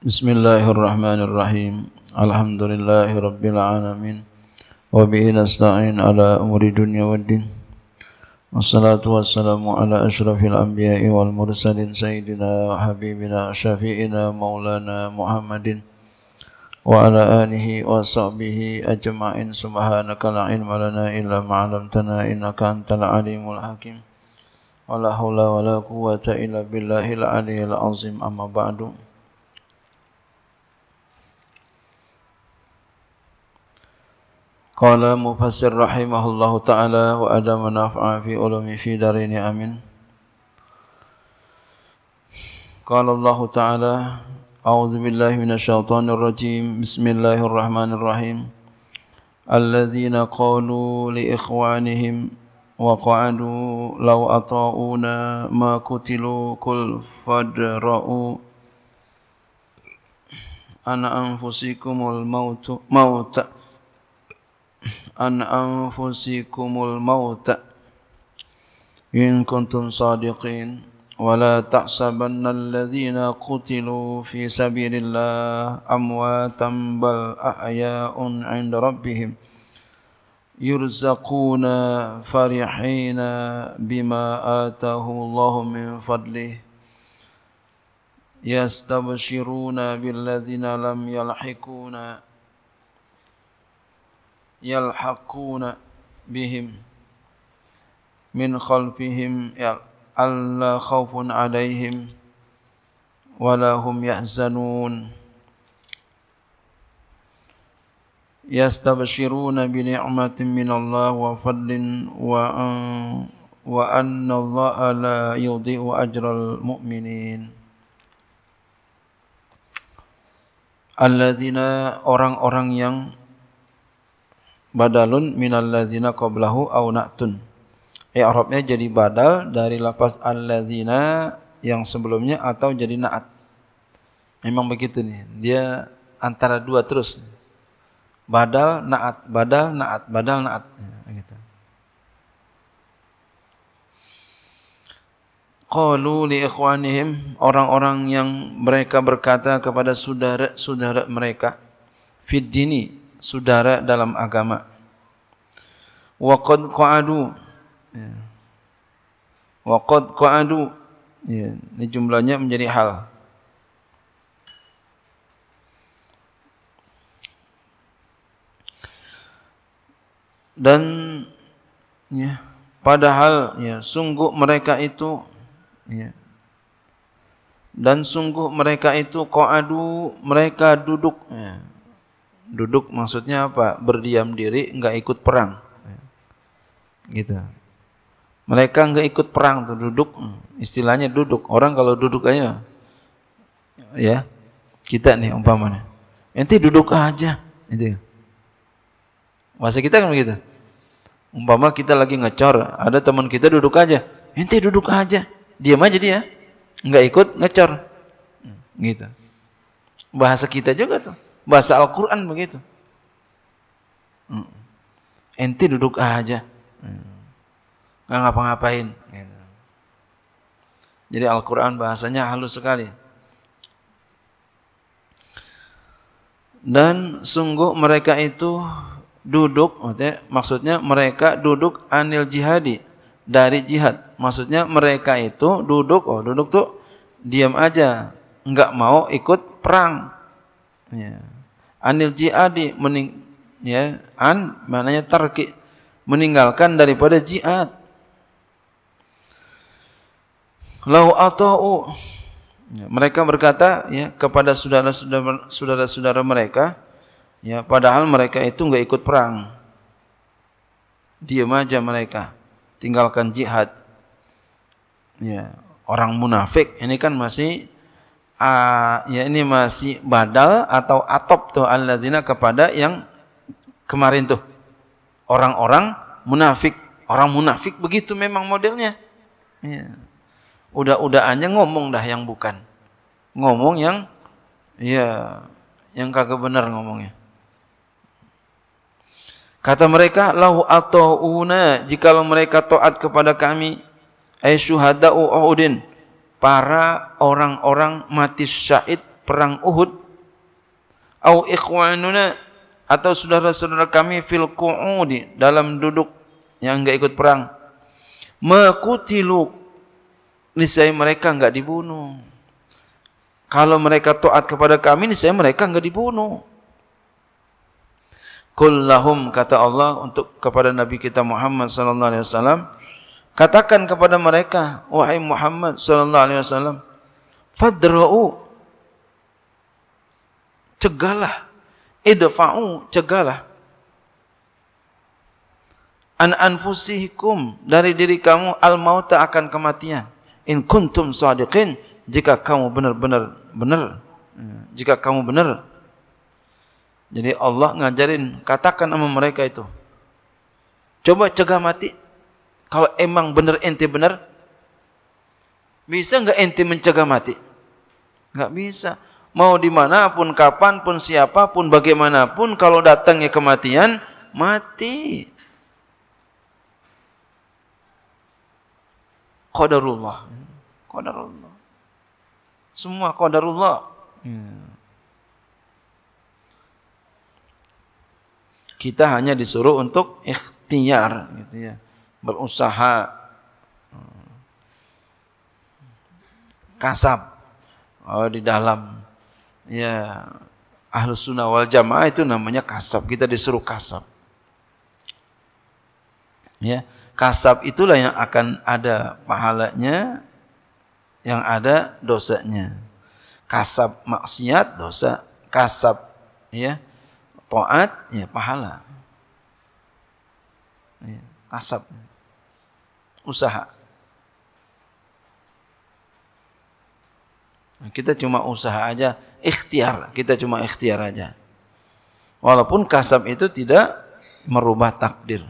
بسم الله الرحمن الرحيم الحمد لله رب العالمين وبه نستعين على أمور الدنيا والدين والصلاة والسلام على أشرف الأنبياء والمرسلين سيدنا وحبيبنا شفيئنا مولانا محمد وعلى آله وصحبه أجمعين سبحانك لا علم لنا إلا ما علمتنا إنك أنت العليم الحكيم ولا حول ولا قوة إلا بالله العلي العظيم أما بعد قال مفسر رحمه الله تعالى وأدام نفع في علوم في دارين أمين قال الله تعالى أعوذ بالله من الشيطان الرجيم بسم الله الرحمن الرحيم الذين قالوا لإخوانهم وقعدوا لو أطاؤونا ما قتلوا قل فادرؤوا عن أنفسكم الموت موت an anfusikumul mauta in kuntum sadiqin ولا تحسبن الذين قتلوا في سبيل الله أمواتا بل أحياء عند ربهم يرزقون فرحين بما آتاهم الله من فضله يستبشرون بالذين لم يلحقون يلحقون بهم من خلفهم ألا خوف عليهم ولا هم يحزنون يستبشرون بنعمة من الله وفضل وأن الله لا يضيء أجر المؤمنين الذين orang-orang yang badalun minal lazina qablahu au na'tun. I'rabnya jadi badal dari lapas al lazina yang sebelumnya atau jadi na'at. Memang begitu nih. Dia antara dua terus. Badal na'at, badal na'at, badal na'at ya, gitu. Qalu li ikhwanihim orang-orang yang mereka berkata kepada saudara-saudara mereka fid dini saudara dalam agama. Wa ko adu, Ya. ko adu, qa'adu. Ya, ini jumlahnya menjadi hal. Dan ya, padahal ya, sungguh mereka itu ya, dan sungguh mereka itu ko adu, mereka duduk ya. Duduk maksudnya apa? Berdiam diri, nggak ikut perang. Gitu. Mereka nggak ikut perang tuh duduk, istilahnya duduk. Orang kalau duduk aja, ya kita nih umpamanya, nanti duduk aja, itu. Bahasa kita kan begitu. Umpama kita lagi ngecor, ada teman kita duduk aja, nanti duduk aja, diam aja dia, nggak ikut ngecor, gitu. Bahasa kita juga tuh. Bahasa Al-Quran begitu. Hmm. Enti duduk aja. Hmm. Nggak ngapa-ngapain. Gitu. Jadi Al-Quran bahasanya halus sekali. Dan sungguh mereka itu duduk, maksudnya mereka duduk anil jihadi dari jihad. Maksudnya mereka itu duduk, oh duduk tuh diam aja, nggak mau ikut perang. Ya anil jihadi mening ya an mananya tarki meninggalkan daripada jihad lau atau ya, mereka berkata ya kepada saudara-saudara saudara-saudara mereka ya padahal mereka itu enggak ikut perang diam aja mereka tinggalkan jihad ya orang munafik ini kan masih uh, ya ini masih badal atau atop tuh allazina kepada yang kemarin tuh orang-orang munafik orang munafik begitu memang modelnya ya. udah aja ngomong dah yang bukan ngomong yang ya yang kagak benar ngomongnya kata mereka lau atau una jikalau mereka taat kepada kami ay syuhada'u uhudin para orang-orang mati syahid perang Uhud au ikhwanuna atau saudara-saudara kami fil qu'udi dalam duduk yang enggak ikut perang makutilu niscaya mereka enggak dibunuh kalau mereka taat kepada kami niscaya mereka enggak dibunuh kullahum kata Allah untuk kepada nabi kita Muhammad sallallahu alaihi wasallam Katakan kepada mereka, wahai Muhammad sallallahu alaihi wasallam, fadra'u cegalah idfa'u cegalah an anfusihikum dari diri kamu al mauta akan kematian in kuntum sadiqin jika kamu benar-benar benar jika kamu benar jadi Allah ngajarin katakan sama mereka itu coba cegah mati kalau emang benar ente benar, bisa nggak ente mencegah mati? Nggak bisa. Mau dimanapun, kapanpun, siapapun, bagaimanapun, kalau datangnya kematian, mati. Qadarullah. Qadarullah. Semua qadarullah. Hmm. Kita hanya disuruh untuk ikhtiar gitu ya berusaha kasab oh, di dalam ya ahlu sunnah wal jamaah itu namanya kasab kita disuruh kasab ya kasab itulah yang akan ada pahalanya yang ada dosanya kasab maksiat dosa kasab ya taat ya pahala ya, kasab usaha. Kita cuma usaha aja, ikhtiar. Kita cuma ikhtiar aja. Walaupun kasab itu tidak merubah takdir.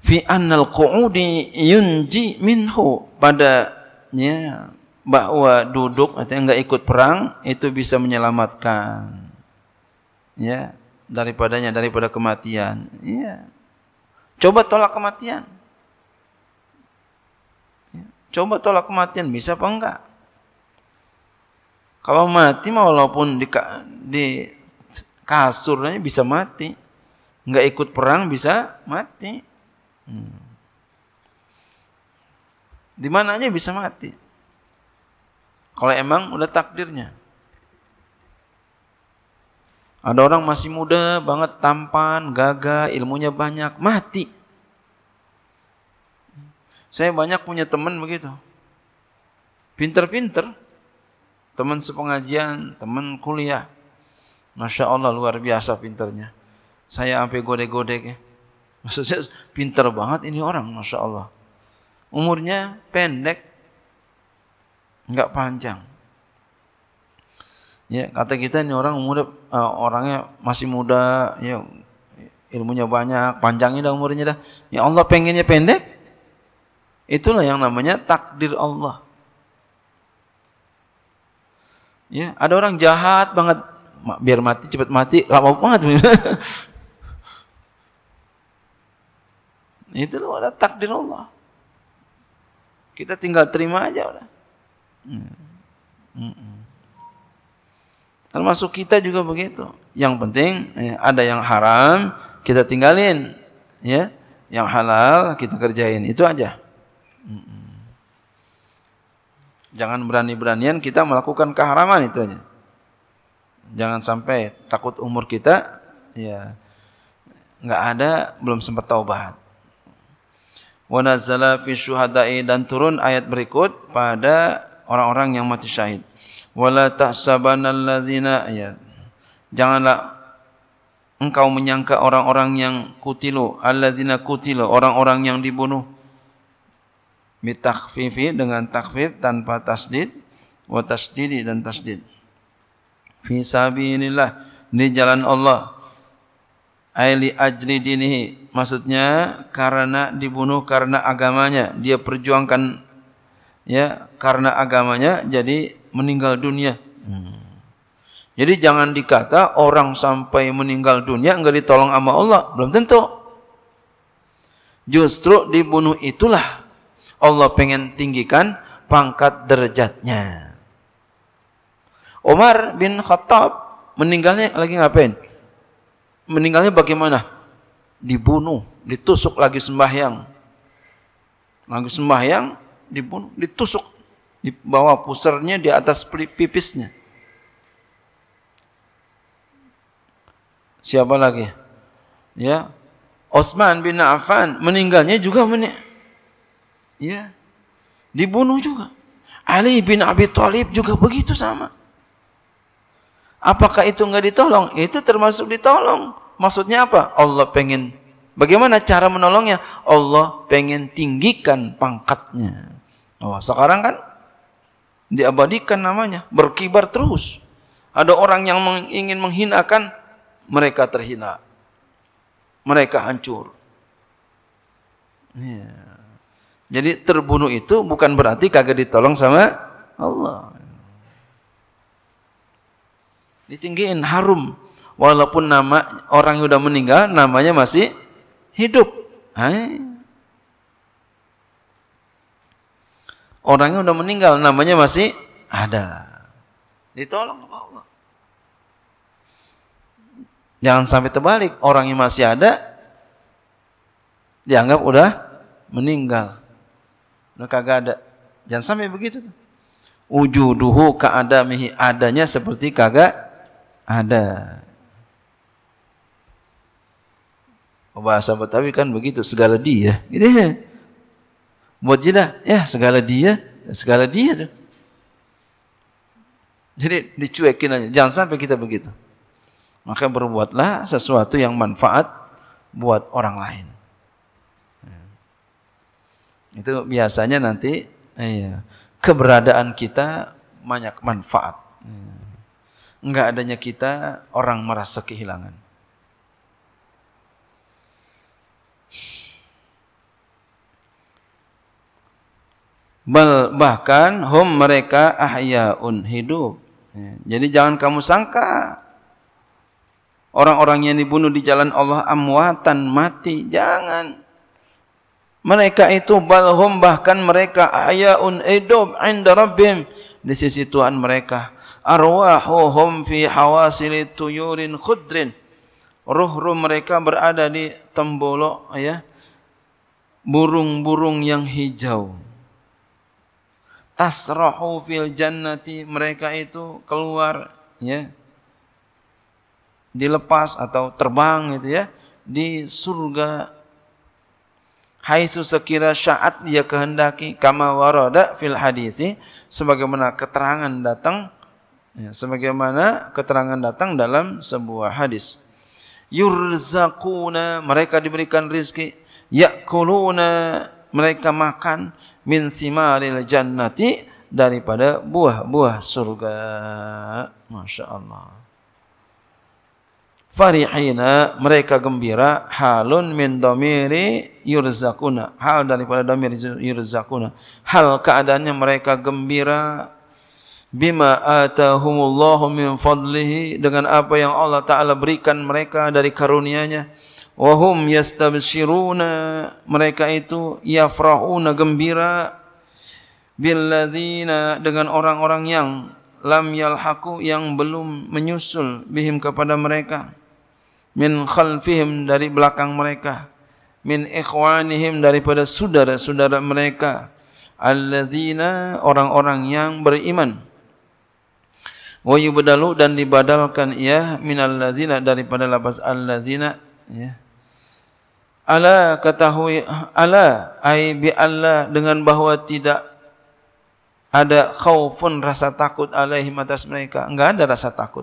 Fi annal qu'udi yunji minhu. Padanya bahwa duduk atau enggak ikut perang itu bisa menyelamatkan. Ya, daripadanya daripada kematian. Ya. Coba tolak kematian. Ya, coba tolak kematian, bisa apa enggak? Kalau mati walaupun di, di kasurnya bisa mati. Enggak ikut perang bisa mati. Hmm. Di mana aja bisa mati. Kalau emang udah takdirnya. Ada orang masih muda banget, tampan, gagah, ilmunya banyak, mati. Saya banyak punya teman begitu. Pinter-pinter. Teman sepengajian, teman kuliah. Masya Allah luar biasa pinternya. Saya sampai gode godek ya. Maksudnya pinter banget ini orang, Masya Allah. Umurnya pendek, nggak panjang. Ya, kata kita ini orang umur uh, orangnya masih muda, ya ilmunya banyak, panjangnya dah umurnya dah. Ya Allah pengennya pendek. Itulah yang namanya takdir Allah. Ya, ada orang jahat banget biar mati cepat mati, lama banget. Itulah ada takdir Allah. Kita tinggal terima aja udah. Hmm. Mm -mm. Termasuk kita juga begitu. Yang penting ya, ada yang haram kita tinggalin, ya. Yang halal kita kerjain itu aja. Jangan berani-beranian kita melakukan keharaman itu aja. Jangan sampai takut umur kita ya nggak ada belum sempat taubat. Wanazala fi syuhada'i dan turun ayat berikut pada orang-orang yang mati syahid. wala tahsabanalladzina ya janganlah engkau menyangka orang-orang yang kutilu allazina kutilu orang-orang yang dibunuh mitakhfifi dengan takhfif tanpa tasdid wa tasdidi dan tasdid fi sabilillah di jalan Allah aili ajli dinihi maksudnya karena dibunuh karena agamanya dia perjuangkan ya karena agamanya jadi meninggal dunia. Hmm. Jadi jangan dikata orang sampai meninggal dunia enggak ditolong sama Allah, belum tentu. Justru dibunuh itulah Allah pengen tinggikan pangkat derajatnya. Umar bin Khattab meninggalnya lagi ngapain? Meninggalnya bagaimana? Dibunuh, ditusuk lagi sembahyang. Lagi sembahyang, dibunuh, ditusuk di bawah pusarnya di atas pipisnya. Siapa lagi? Ya. Osman bin Affan meninggalnya juga meni ya. Dibunuh juga. Ali bin Abi Thalib juga begitu sama. Apakah itu enggak ditolong? Itu termasuk ditolong. Maksudnya apa? Allah pengen Bagaimana cara menolongnya? Allah pengen tinggikan pangkatnya. Oh, sekarang kan diabadikan namanya, berkibar terus. Ada orang yang ingin menghinakan, mereka terhina. Mereka hancur. Ya. Jadi terbunuh itu bukan berarti kagak ditolong sama Allah. Ditinggiin harum. Walaupun nama orang yang sudah meninggal, namanya masih hidup. Hai. Orangnya udah meninggal, namanya masih ada. Ditolong sama Allah. Jangan sampai terbalik, orang yang masih ada dianggap udah meninggal. Udah kagak ada. Jangan sampai begitu. Ujuduhu keadamihi adanya seperti kagak ada. Bahasa Betawi kan begitu, segala dia. Gitu ya. Mujilah, ya segala dia, segala dia. Jadi dicuekin aja. Jangan sampai kita begitu. Maka berbuatlah sesuatu yang manfaat buat orang lain. Itu biasanya nanti iya, keberadaan kita banyak manfaat. Enggak adanya kita orang merasa kehilangan. Bal, bahkan hum mereka ahyaun hidup. Ya, jadi jangan kamu sangka orang-orang yang dibunuh di jalan Allah amwatan mati. Jangan. Mereka itu balhum bahkan mereka ahyaun edob inda rabbim di sisi Tuhan mereka. Arwahuhum fi hawasili tuyurin khudrin. Ruh-ruh mereka berada di tembolok ya burung-burung yang hijau tasrahu fil jannati mereka itu keluar ya dilepas atau terbang gitu ya di surga haitsu sekira syaat dia kehendaki kama waroda fil hadisi sebagaimana keterangan datang ya, sebagaimana keterangan datang dalam sebuah hadis yurzaquna mereka diberikan rizki yakuluna mereka makan min simaril jannati daripada buah-buah surga. Masya Allah. Farihina mereka gembira halun min domiri yurzakuna. Hal daripada domiri yurzakuna. Hal keadaannya mereka gembira bima atahumullahu min fadlihi dengan apa yang Allah Ta'ala berikan mereka dari karunianya. wahum yastabshiruna mereka itu yafrahuna gembira billadzina dengan orang-orang yang lam yalhaqu yang belum menyusul bihim kepada mereka min khalfihim dari belakang mereka min ikhwanihim daripada saudara-saudara mereka alladzina orang-orang yang beriman wa yubdalu dan dibadalkan ya minallazina daripada lapas allazina ya Ala ketahui ala ai bi Allah dengan bahwa tidak ada khaufun rasa takut alaihim atas mereka. Enggak ada rasa takut.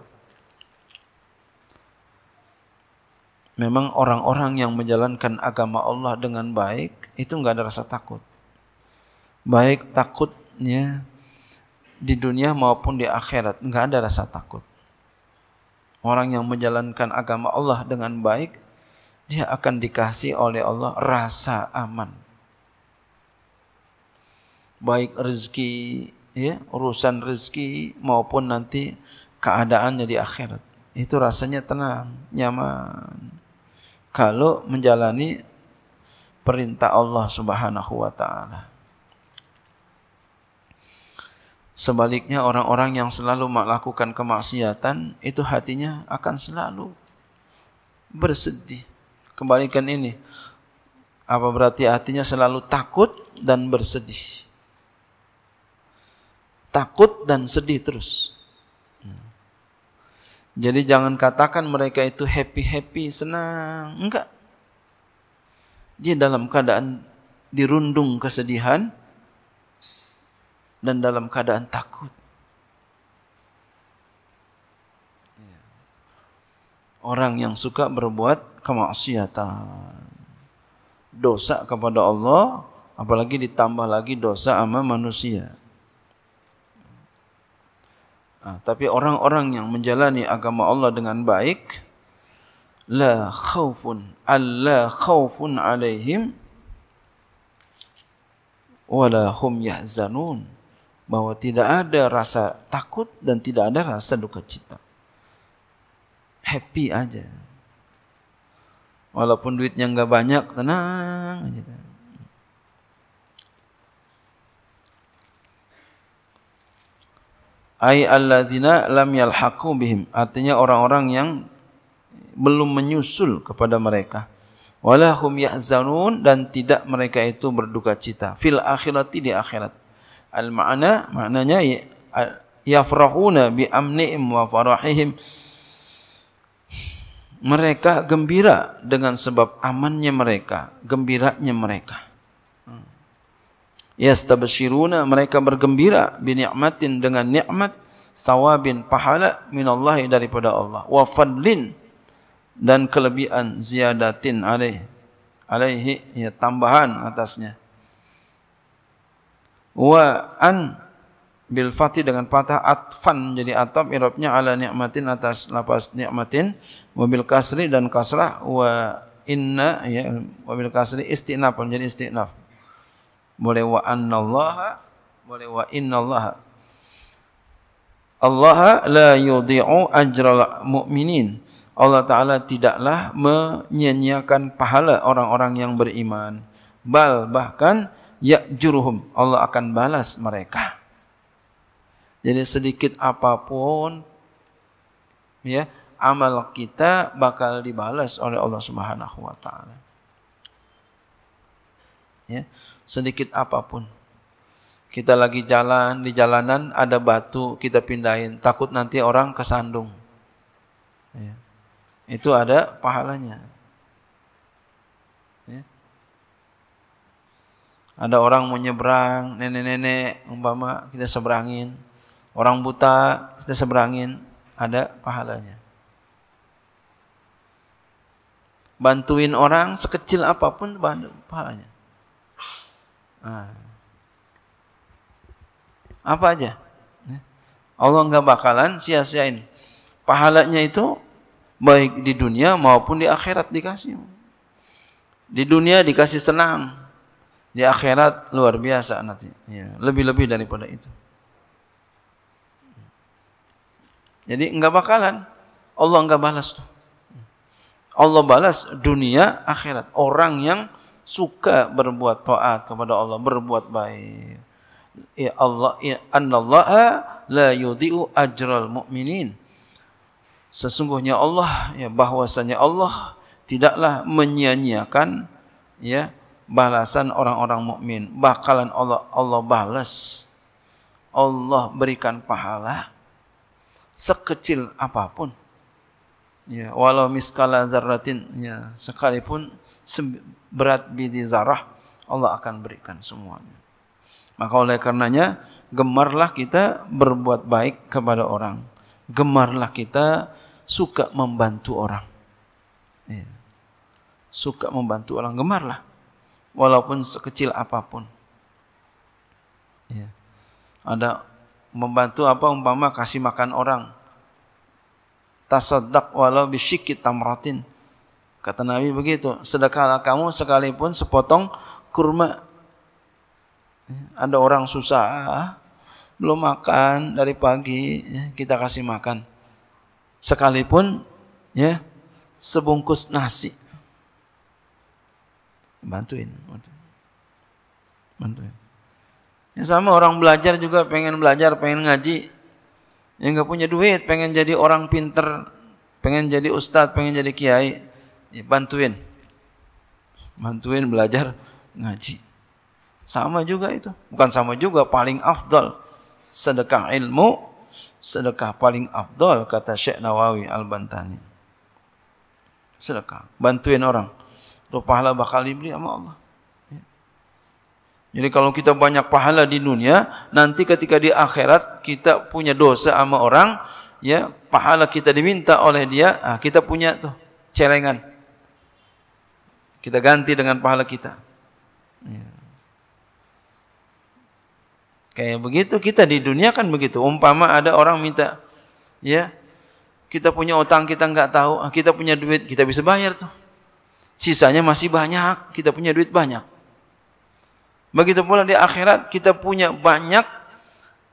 Memang orang-orang yang menjalankan agama Allah dengan baik itu enggak ada rasa takut. Baik takutnya di dunia maupun di akhirat enggak ada rasa takut. Orang yang menjalankan agama Allah dengan baik dia akan dikasih oleh Allah rasa aman. Baik rezeki, ya, urusan rezeki maupun nanti keadaannya di akhirat. Itu rasanya tenang, nyaman. Kalau menjalani perintah Allah Subhanahu wa taala. Sebaliknya orang-orang yang selalu melakukan kemaksiatan itu hatinya akan selalu bersedih kebalikan ini. Apa berarti hatinya selalu takut dan bersedih. Takut dan sedih terus. Hmm. Jadi jangan katakan mereka itu happy-happy, senang. Enggak. Dia dalam keadaan dirundung kesedihan dan dalam keadaan takut. orang yang suka berbuat kemaksiatan. Dosa kepada Allah, apalagi ditambah lagi dosa sama manusia. Nah, tapi orang-orang yang menjalani agama Allah dengan baik, la khawfun, alla khawfun alaihim, wala hum yahzanun. Bahawa tidak ada rasa takut dan tidak ada rasa duka cita. happy aja. Walaupun duitnya nggak banyak, tenang aja. Ai allazina lam yalhaqu bihim. Artinya orang-orang yang belum menyusul kepada mereka. Wala hum yahzanun dan tidak mereka itu berduka cita. Fil akhirati di akhirat. Al ma'ana maknanya ya, yafrahuna bi amnihim wa farahihim mereka gembira dengan sebab amannya mereka, gembiranya mereka. Ya Yastabshiruna mereka bergembira binikmatin dengan nikmat sawabin pahala minallah daripada Allah wa fadlin dan kelebihan ziyadatin alaih alaihi ya tambahan atasnya wa an bil fatih dengan patah atfan jadi atap irabnya ala nikmatin atas lapas nikmatin mobil kasri dan kasrah wa inna ya mobil kasri istinaf jadi istinaf boleh wa annallaha boleh wa innallaha Allah la yudhi'u ajral mu'minin Allah taala tidaklah menyia-nyiakan pahala orang-orang yang beriman bal bahkan yakjurhum Allah akan balas mereka Jadi sedikit apapun ya amal kita bakal dibalas oleh Allah Subhanahu wa taala. Ya, sedikit apapun. Kita lagi jalan di jalanan ada batu kita pindahin takut nanti orang kesandung. Ya. Itu ada pahalanya. Ya. Ada orang mau nyebrang, nenek-nenek umpama kita seberangin Orang buta kita seberangin ada pahalanya. Bantuin orang sekecil apapun bantu pahalanya. Nah. Apa aja? Ya. Allah nggak bakalan sia-siain. Pahalanya itu baik di dunia maupun di akhirat dikasih. Di dunia dikasih senang, di akhirat luar biasa nanti. Ya, lebih-lebih daripada itu. Jadi enggak bakalan. Allah enggak balas tuh. Allah balas dunia akhirat. Orang yang suka berbuat taat kepada Allah, berbuat baik. Ya Allah, ya annallaha la yudhi'u ajral mu'minin. Sesungguhnya Allah ya bahwasanya Allah tidaklah menyia-nyiakan ya balasan orang-orang mukmin. Bakalan Allah Allah balas. Allah berikan pahala sekecil apapun. Ya, walau miskala zarratin, ya, sekalipun berat bidi zarah, Allah akan berikan semuanya. Maka oleh karenanya, gemarlah kita berbuat baik kepada orang. Gemarlah kita suka membantu orang. Ya. Suka membantu orang, gemarlah. Walaupun sekecil apapun. Ya. Ada membantu apa umpama kasih makan orang tasaddaq walau bisyikit tamratin kata Nabi begitu sedekahlah kamu sekalipun sepotong kurma ada orang susah ah, belum makan dari pagi ya, kita kasih makan sekalipun ya sebungkus nasi bantuin bantuin Ya sama orang belajar juga pengen belajar, pengen ngaji. Yang nggak punya duit, pengen jadi orang pinter, pengen jadi ustadz, pengen jadi kiai. Ya, bantuin. Bantuin belajar ngaji. Sama juga itu. Bukan sama juga, paling afdal. Sedekah ilmu, sedekah paling afdal, kata Syekh Nawawi Al-Bantani. Sedekah, bantuin orang. Itu pahala bakal diberi sama Allah. Jadi kalau kita banyak pahala di dunia, nanti ketika di akhirat kita punya dosa sama orang, ya pahala kita diminta oleh dia, ah, kita punya tuh celengan. Kita ganti dengan pahala kita. Ya. Kayak begitu kita di dunia kan begitu. Umpama ada orang minta, ya kita punya utang kita nggak tahu, ah, kita punya duit kita bisa bayar tuh. Sisanya masih banyak, kita punya duit banyak. Begitu pula di akhirat kita punya banyak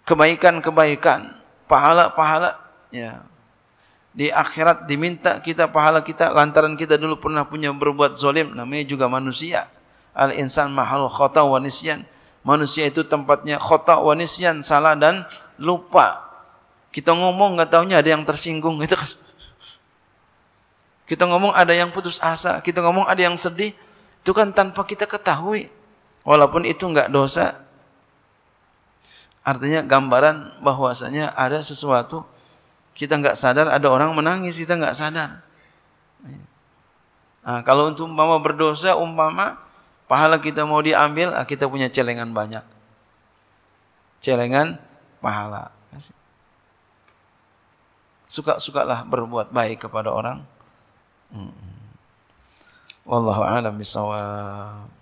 kebaikan-kebaikan, pahala-pahala ya. Di akhirat diminta kita pahala kita lantaran kita dulu pernah punya berbuat zolim namanya juga manusia. Al insan mahal khata wa nisyan. Manusia itu tempatnya khata wa nisyan, salah dan lupa. Kita ngomong enggak tahunya ada yang tersinggung gitu kan. Kita ngomong ada yang putus asa, kita ngomong ada yang sedih, itu kan tanpa kita ketahui. Walaupun itu enggak dosa, artinya gambaran bahwasanya ada sesuatu kita enggak sadar, ada orang menangis kita enggak sadar. Nah, kalau untuk umpama berdosa, umpama pahala kita mau diambil, ah, kita punya celengan banyak. Celengan pahala. suka suka lah berbuat baik kepada orang. Hmm. Wallahu a'lam bishawab.